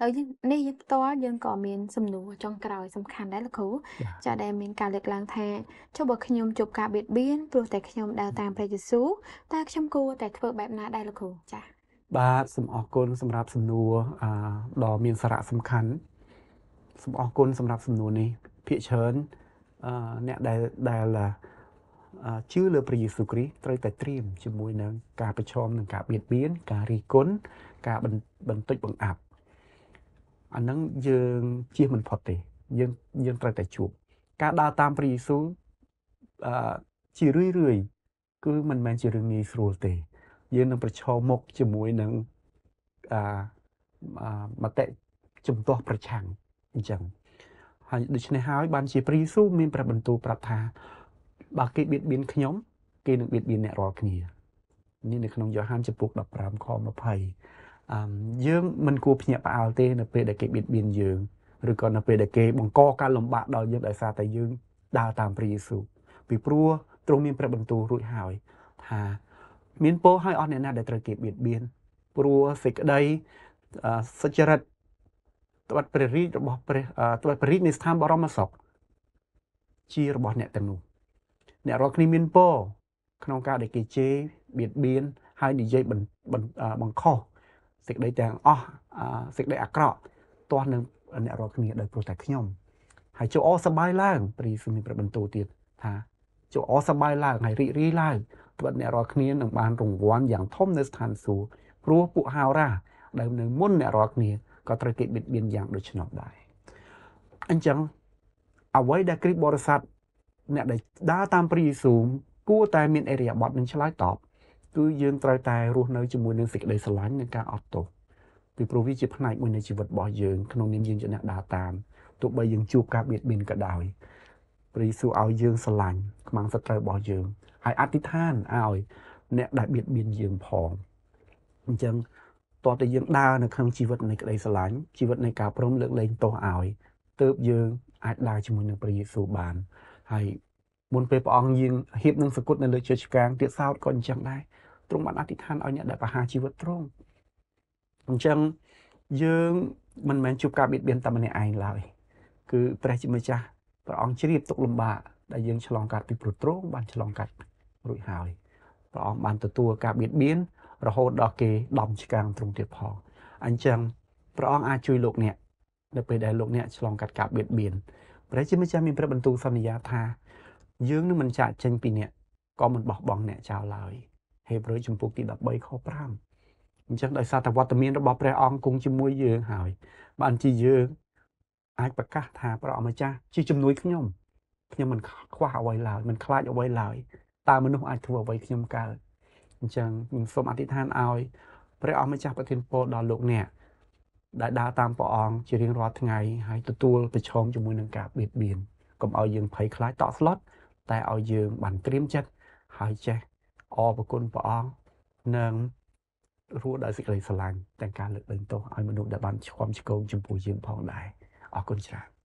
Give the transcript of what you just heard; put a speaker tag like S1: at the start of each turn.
S1: ហើយនេះយើងផ្ទាល់យើងក៏មានសំណួរចុងក្រោយសំខាន់ដែរលោកគ្រូចាដែលមានការលើកឡើងថាចុះបើខ្ញុំជួបការបៀតបៀនព្រោះតែខ្ញុំដើរតាមព្រះយេស៊ូវតើខ្ញុំគួរតែធ្វើបែបណាដែរលោកគ្រូចាបាទសូមអរគុណសម្រាប់សំណួរដ៏មានសារៈសំខាន់សូមអរគុណសម្រាប់សំណួរនេះភាកច្រើនអ្នកដែលដែលជឿលើព្រះយេស៊ូវគ្រីស្ទត្រូវតែត្រៀមជាមួយនឹងការប្រឈមនឹងការបៀតបៀនការរិះគន់ការបន្តិចបង្អាប់អានឹងយើងជៀសមិនផុតទេ យើងយើងត្រូវតែជួបការដើរតាមព្រះយេស៊ូវអឺជារឿយរឿយគឺមិនមែនជារឿងងាយស្រួលទេ យើងនឹងប្រឈមមុខជាមួយនឹងអឺមតិជំទាស់ប្រឆាំងអញ្ចឹងហើយដូច្នេះហើយ បាន ជាព្រះយេស៊ូវមានព្រះបន្ទូលប្រាប់ថាបើគេបៀតបៀនខ្ញុំគេនឹងបៀតបៀនអ្នករាល់គ្នានេះនៅក្នុងយ៉ូហានចំពុក15ខ20យើងមិនគួរភ្ញាក់ផ្អើលទេនៅពេលដែលគេបៀតបៀនយើងឬក៏នៅពេលដែលគេបង្កការលំបាកដល់យើងដោយសារតែយើងដើរតាមព្រះយេស៊ូវពីព្រោះទ្រង់មានព្រះបន្ទូលរួចហើយថា មានពោឲ្យអស់អ្នកណាដែលត្រូវគេបៀតបៀនព្រោះសេចក្តីសុចរិតត្បិតព្រះរាជរបស់ព្រះត្បិតព្រះរាជនៃស្ថានបរមសុខជារបស់អ្នកទាំងនោះ អ្នករាល់គ្នាមានពរក្នុងការដែលគេជេរបៀតបៀនហើយនិយាយបង្ខុសសេចក្តីទាំងអស់សេចក្តីអាក្រក់ទាស់នឹងអ្នករាល់គ្នាដោយព្រោះតែខ្ញុំហើយចូលអសប្បាយឡើងព្រះសម្មាប្របន្ទូលទៀតថាចូលអសប្បាយឡើងហើយរីករាយឡើងត្បិតអ្នករាល់គ្នានឹងបានរង្វាន់យ៉ាងធំនៅស្ថានសួគ៌ព្រោះពួកហោរាដែលនៅមុនអ្នករាល់គ្នាក៏ត្រូវគេបៀតបៀនយ៉ាងដូច្នោះដែរអញ្ចឹងអ្វីដែលគ្រីស្ទបរិស័ទអ្នកដែលដើរតាមព្រះយេស៊ូវគួរតែមានអេរិយាប័ត្រនឹងឆ្លើយតបគឺយើងត្រូវតែរស់នៅជាមួយនឹងសេចក្តីស្រឡាញ់និងការអត់ទោសពីព្រោះវាជាផ្នែកមួយនៃជីវិតរបស់យើងក្នុងនាមយើងជាអ្នកដើរតាមទោះបីយើងជួបការបៀតបៀនក៏ដោយព្រះយេស៊ូវឲ្យយើងស្រឡាញ់ខ្មាំងសត្រូវរបស់យើង ហើយអធិដ្ឋានឲ្យអ្នកដែលបៀតបៀនយើងផងអញ្ចឹងតើតើយើងដើរនៅក្នុងជីវិតនៃក្តីស្រឡាញ់ជីវិតនៃការព្រមលើកលែងទោសឲ្យ ទើបយើងអាចដើរជាមួយនឹងព្រះយេស៊ូវបានហើយមុនពេលព្រះអង្គយាងហៀបនឹងសគុតនៅលើជើងឆ្កាងទៀតសោតក៏អញ្ចឹងដែរទ្រង់បានអធិដ្ឋានឲ្យអ្នកដែលបរហាជីវិតទ្រង់អញ្ចឹងយើងមិនមែនជួបការបៀតបៀនតែម្នាក់ឯងឡើយគឺព្រះជាម្ចាស់ព្រះអង្គជ្រាបទុកលំបាកដែលយើងឆ្លងកាត់ពីព្រោះទ្រង់បានឆ្លងកាត់រួចហើយព្រះអង្គបានទទួលការបៀតបៀនរហូតដល់គេដំឆ្កាងទ្រង់ទៀតផងអញ្ចឹងព្រះអង្គអាចជួយលោកអ្នកនៅពេលដែលលោកអ្នកឆ្លងកាត់ការបៀតបៀនព្រះជាម្ចាស់មានព្រះបន្ទូលសន្យាថា យើងនឹងមិនចាក់ចេញពីអ្នកក៏មិនបោះបង់អ្នកចោលឡើយ។ហេព្រើរចំពុកទី13ខ5អញ្ចឹងដោយសារតែវត្តមានរបស់ព្រះអង្គគង់ជាមួយយើងហើយបានជាយើងអាចប្រកាសថាព្រះអម្ចាស់ជាជំនួយខ្ញុំខ្ញុំមិនខ្វះអ្វីឡើយមិនខ្លាចអ្វីឡើយតើមនុស្សអាចធ្វើអ្វីខ្ញុំកើតអញ្ចឹងខ្ញុំសូមអធិដ្ឋានឲ្យព្រះអម្ចាស់ប្រទានពរដល់លោកអ្នកដែលដើរតាមព្រះអង្គជារៀងរាល់ថ្ងៃហើយទទួលប្រឈមជាមួយនឹងការបៀតបៀនកុំឲ្យយើងភ័យខ្លាចតក់ស្លុតតែឲ្យយើង បានត្រៀមចិត្តហើយចេះអរគុណព្រះអង្គនិងរស់ដោយសេចក្តីស្រឡាញ់ទាំងការលើកលែងទោសឲ្យមនុស្សដែលបានឆ្គាំឆ្គងចំពោះយើងផងដែរអរគុណច្រើន